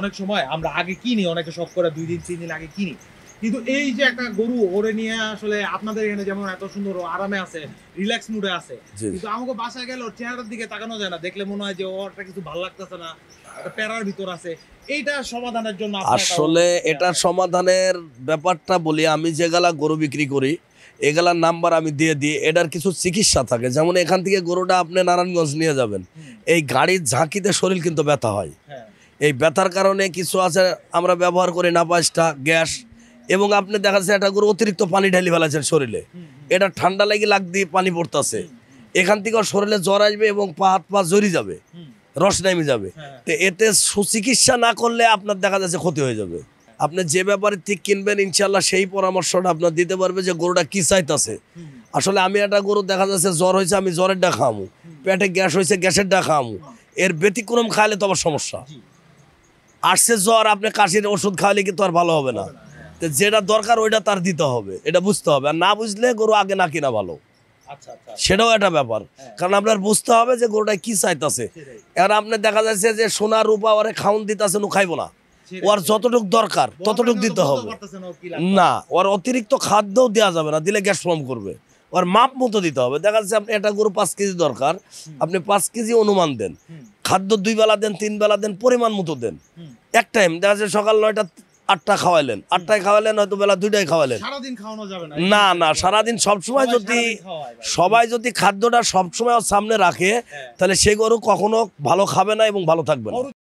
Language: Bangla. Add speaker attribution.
Speaker 1: অনেক সময় আমরা আগে কিনি অনেকে সব করে দুই দিন তিন দিন আগে কিনি কিন্তু এই যে একটা গরু ওরে নিয়ে আসলে আপনাদের এখানে যেমন এত সুন্দর আরামে আছে রিল্যাক্স মুডে আছে কিন্তু আমাকে বাসায় গেলে ওর চেহারার দিকে তাকানো যায় না দেখলে মনে হয় যে ওরটা কিছু ভালো লাগতেছে না প্যারার ভিতর আছে এইটা সমাধানের জন্য আসলে
Speaker 2: এটা সমাধানের ব্যাপারটা বলি আমি যেগুলা গরু বিক্রি করি এগুলার নাম্বার আমি দিয়ে দিই এটার কিছু চিকিৎসা থাকে যেমন এখান থেকে গরুটা আপনি নারায়ণগঞ্জ নিয়ে যাবেন এই গাড়ির ঝাঁকিতে শরীর কিন্তু ব্যথা হয় হ্যাঁ। এই ব্যথার কারণে কিছু আছে আমরা ব্যবহার করি না পাঁচটা গ্যাস এবং আপনি দেখা যাচ্ছে একটা গরু অতিরিক্ত পানি ঢালি ফেলাছেন শরীরে এটা ঠান্ডা লাগে লাগ দিয়ে পানি পড়তেছে এখান থেকেও শরীরে জ্বর আসবে এবং পা হাত পা জড়ি যাবে রস নেমে যাবে হ্যাঁ। তো এতে সুচিকিৎসা না করলে আপনার দেখা যাচ্ছে ক্ষতি হয়ে যাবে আপনি যে ব্যাপারে ঠিক কিনবেন ইনশাল্লাহ সেই পরামর্শটা আপনার দিতে পারবে যে গরুটা কী চাইতেছে আসলে আমি একটা গরু দেখা যাচ্ছে জ্বর হয়েছে আমি জ্বরের ডা খামু পেটে গ্যাস হয়েছে গ্যাসের ডা খামু এর ব্যতিক্রম খাইলে তো আবার সমস্যা আসছে জ্বর আপনি কাশির ওষুধ খাওয়ালে কিন্তু আর ভালো হবে না হ্যাঁ। তো যেটা দরকার ওইটা তার দিতে হবে এটা বুঝতে হবে আর না বুঝলে গরু আগে না কিনা ভালো আচ্ছা, আচ্ছা। সেটাও একটা ব্যাপার হ্যাঁ। কারণ আপনার বুঝতে হবে যে গরুটা কি চাইতেছে আর আপনার দেখা যাচ্ছে যে সোনা রূপা ওরে খাউন দিতেছেন ও খাইবো না ওর যতটুক দরকার ততটুক দিতে হবে না ওর অতিরিক্ত খাদ্যও দেওয়া যাবে না দিলে গ্যাস ফর্ম করবে ওর মাপ মতো দিতে হবে দেখা যাচ্ছে আপনি একটা গরু পাঁচ কেজি দরকার আপনি পাঁচ কেজি অনুমান দেন খাদ্য দুই বেলা দেন তিন বেলা দেন পরিমাণ মতো দেন এক টাইম দেখা যাচ্ছে সকাল নয়টা আটটা খাওয়ালেন আটটায় খাওয়ালেন হয়তো বেলা দুইটায় খাওয়ালেন না না সারাদিন সবসময় যদি সবাই যদি খাদ্যটা সবসময় সামনে রাখে হ্যাঁ। তাহলে সে গরু কখনো ভালো খাবে না এবং ভালো থাকবে না